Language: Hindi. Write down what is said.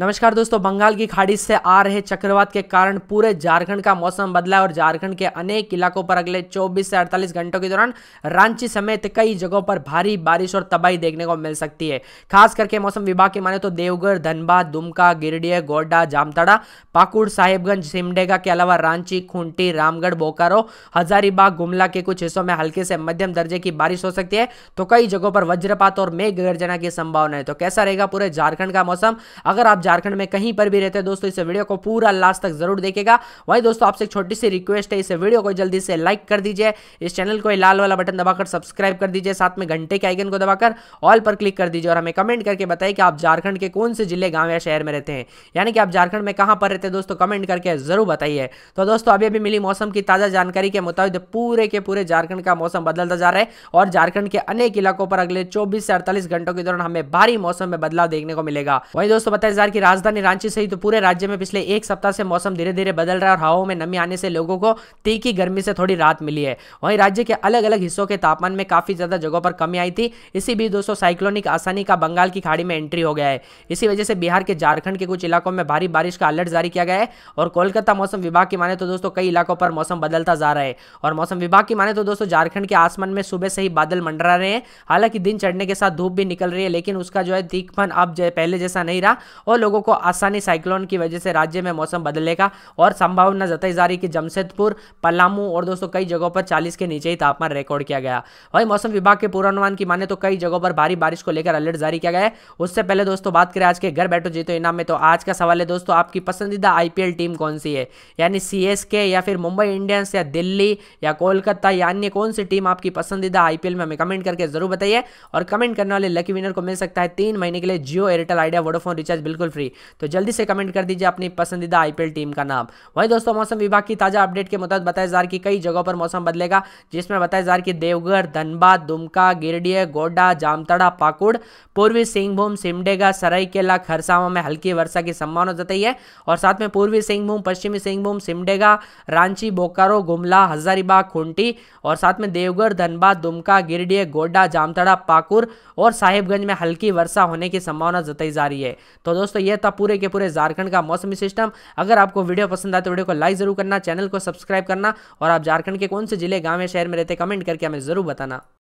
नमस्कार दोस्तों बंगाल की खाड़ी से आ रहे चक्रवात के कारण पूरे झारखंड का मौसम बदला है और झारखंड के अनेक इलाकों पर अगले 24 से 48 घंटों के दौरान रांची समेत कई जगहों पर भारी बारिश और तबाही देखने को मिल सकती है खास करके मौसम विभाग की माने तो देवघर धनबाद दुमका गिरडीह गोड्डा जामताड़ा पाकुड़ साहिबगंज सिमडेगा के अलावा रांची खूंटी रामगढ़ बोकारो हजारीबाग गुमला के कुछ हिस्सों में हल्के से मध्यम दर्जे की बारिश हो सकती है तो कई जगहों पर वज्रपात और मेघ गर्जना की संभावना है तो कैसा रहेगा पूरे झारखंड का मौसम अगर आप झारखंड में कहीं पर भी रहते हैं दोस्तों इस वीडियो को पूरा लास्ट तक जरूर देखेगा वही दोस्तों आपसे एक छोटी सी रिक्वेस्ट है इस वीडियो को जल्दी से लाइक कर दीजिए इस चैनल को लाल वाला बटन दबाकर सब्सक्राइब कर दीजिए साथ में घंटे के आइकन को दबाकर ऑल पर क्लिक कर दीजिए और हमें कमेंट करके बताइए कि आप झारखंड के कौन से जिले गाँव या शहर में रहते हैं यानी कि आप झारखंड में कहाँ पर रहते हैं दोस्तों कमेंट करके जरूर बताइए तो दोस्तों अभी अभी मिली मौसम की ताज़ा जानकारी के मुताबिक पूरे के पूरे झारखंड का मौसम बदलता जा रहा है और झारखंड के अनेक इलाकों पर अगले चौबीस से अड़तालीस घंटों के दौरान हमें भारी मौसम में बदलाव देखने को मिलेगा वहीं दोस्तों बताया जा रहा की राजधानी रांची सहित तो पूरे राज्य में पिछले एक सप्ताह से मौसम धीरे धीरे बदल रहा है और हवाओं में नमी आने से लोगों को तीखी गर्मी से थोड़ी राहत मिली है वहीं राज्य के अलग अलग हिस्सों के तापमान में काफ़ी ज़्यादा जगहों पर कमी आई थी इसी बीच दोस्तों साइक्लोनिक आसानी का बंगाल की खाड़ी में एंट्री हो गया है इसी वजह से बिहार के झारखंड के कुछ इलाकों में भारी बारिश का अलर्ट जारी किया गया है और कोलकाता मौसम विभाग की माने तो दोस्तों कई इलाकों पर मौसम बदलता जा रहा है और मौसम विभाग की माने तो दोस्तों झारखंड के आसमान में सुबह से ही बादल मंडरा रहे हैं हालांकि दिन चढ़ने के साथ धूप भी निकल रही है लेकिन उसका जो है तीखपन अब पहले जैसा नहीं रहा और लोगों को आसानी साइक्लोन की वजह से राज्य में मौसम बदलेगा और संभावना जताई जा रही कि जमशेदपुर पलामू और दोस्तों कई जगहों पर 40 के नीचे ही तापमान रिकॉर्ड किया गया वही मौसम विभाग के पूर्वानुमान की माने तो कई जगहों पर भारी बारिश को लेकर अलर्ट जारी किया गया है उससे पहले दोस्तों बात करें आज के घर बैठो जीतो इनाम में तो आज का सवाल है दोस्तों आपकी पसंदीदा आईपीएल टीम कौन सी है यानी सीएसके या फिर मुंबई इंडियंस या दिल्ली या कोलकाता या अन्य कौन सी टीम आपकी पसंदीदा आईपीएल में हमें कमेंट करके जरूर बताइए और कमेंट करने वाले लकी विनर को मिल सकता है तीन महीने के लिए जियो एयरटेल आइडिया वोडोफोन रिचार्ज बिल्कुल बिल्कुल फ्री तो जल्दी से कमेंट कर दीजिए अपनी पसंदीदा आईपीएल टीम का नाम वहीं दोस्तों मौसम विभाग की ताज़ा अपडेट के मुताबिक बताया जा रहा है कि कई जगहों पर मौसम बदलेगा जिसमें बताया जा रहा है कि देवघर धनबाद दुमका गिरडीह गोड्डा जामतड़ा पाकुड़ पूर्वी सिंहभूम सिमडेगा सरायकेला खरसावा में हल्की वर्षा की संभावना जताई है और साथ में पूर्वी सिंहभूम पश्चिमी सिंहभूम सिमडेगा रांची बोकारो गुमला हजारीबाग खूंटी और साथ में देवघर धनबाद दुमका गिरडीह गोड्डा जामतड़ा पाकुड़ और साहिबगंज में हल्की वर्षा होने की संभावना जताई जा रही है तो दोस्तों दोस्तों यह था पूरे के पूरे झारखंड का मौसमी सिस्टम अगर आपको वीडियो पसंद आए तो वीडियो को लाइक जरूर करना चैनल को सब्सक्राइब करना और आप झारखंड के कौन से जिले गांव या शहर में रहते कमेंट करके हमें जरूर बताना